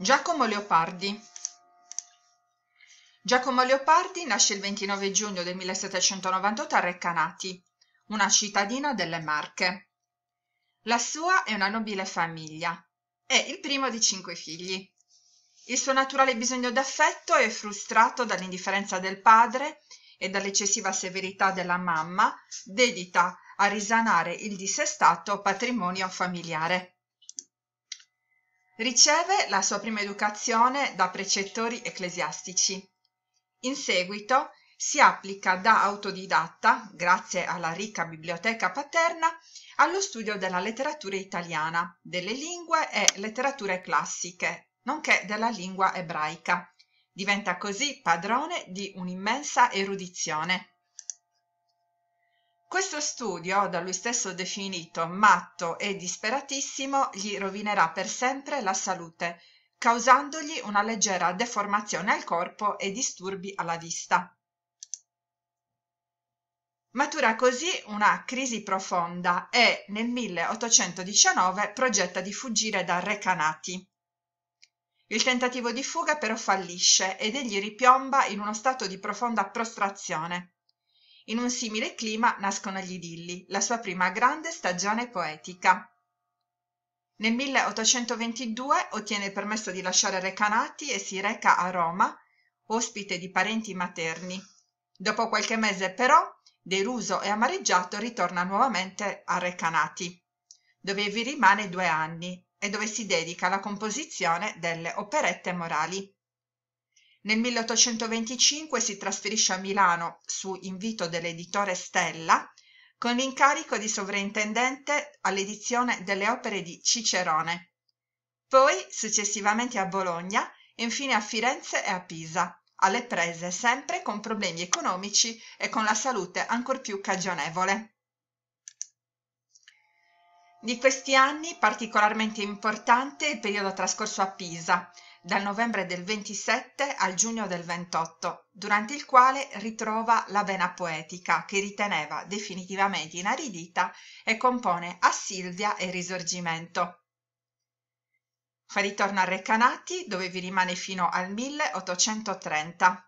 Giacomo Leopardi Giacomo Leopardi nasce il 29 giugno del 1798 a Recanati, una cittadina delle Marche. La sua è una nobile famiglia. È il primo di cinque figli. Il suo naturale bisogno d'affetto è frustrato dall'indifferenza del padre e dall'eccessiva severità della mamma, dedita a risanare il dissestato patrimonio familiare. Riceve la sua prima educazione da precettori ecclesiastici. In seguito si applica da autodidatta, grazie alla ricca biblioteca paterna, allo studio della letteratura italiana, delle lingue e letterature classiche, nonché della lingua ebraica. Diventa così padrone di un'immensa erudizione. Questo studio, da lui stesso definito matto e disperatissimo, gli rovinerà per sempre la salute, causandogli una leggera deformazione al corpo e disturbi alla vista. Matura così una crisi profonda e nel 1819 progetta di fuggire da Recanati. Il tentativo di fuga però fallisce ed egli ripiomba in uno stato di profonda prostrazione. In un simile clima nascono gli idilli, la sua prima grande stagione poetica. Nel 1822 ottiene il permesso di lasciare Recanati e si reca a Roma, ospite di parenti materni. Dopo qualche mese però, deruso e amareggiato, ritorna nuovamente a Recanati, dove vi rimane due anni e dove si dedica alla composizione delle operette morali. Nel 1825 si trasferisce a Milano su invito dell'editore Stella con l'incarico di sovrintendente all'edizione delle opere di Cicerone. Poi successivamente a Bologna e infine a Firenze e a Pisa, alle prese sempre con problemi economici e con la salute ancor più cagionevole. Di questi anni particolarmente importante è il periodo trascorso a Pisa, dal novembre del 27 al giugno del 28, durante il quale ritrova la vena poetica che riteneva definitivamente inaridita e compone a Silvia e Risorgimento. Fa ritorno a Recanati, dove vi rimane fino al 1830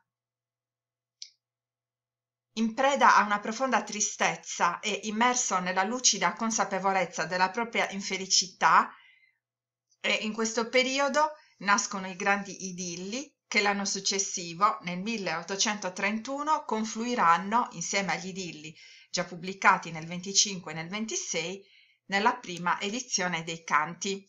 in preda a una profonda tristezza e immerso nella lucida consapevolezza della propria infelicità, e in questo periodo nascono i grandi idilli che l'anno successivo, nel 1831, confluiranno insieme agli idilli già pubblicati nel 25 e nel 26 nella prima edizione dei Canti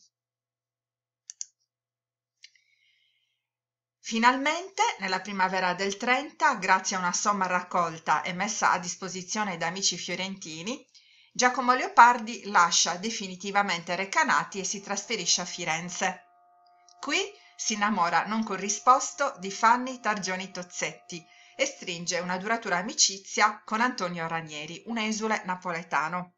Finalmente, nella primavera del 30, grazie a una somma raccolta e messa a disposizione da amici fiorentini, Giacomo Leopardi lascia definitivamente Recanati e si trasferisce a Firenze. Qui si innamora non corrisposto di Fanny Targioni Tozzetti e stringe una duratura amicizia con Antonio Ranieri, un esule napoletano.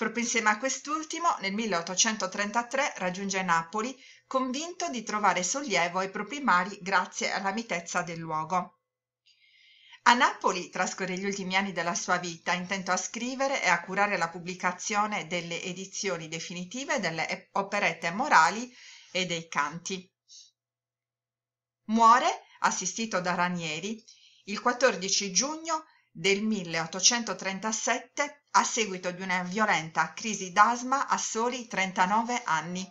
Proprio insieme a quest'ultimo, nel 1833 raggiunge Napoli, convinto di trovare sollievo ai propri mali grazie alla mitezza del luogo. A Napoli trascorre gli ultimi anni della sua vita intento a scrivere e a curare la pubblicazione delle edizioni definitive delle operette morali e dei canti. Muore, assistito da Ranieri, il 14 giugno del 1837 a seguito di una violenta crisi d'asma a soli 39 anni.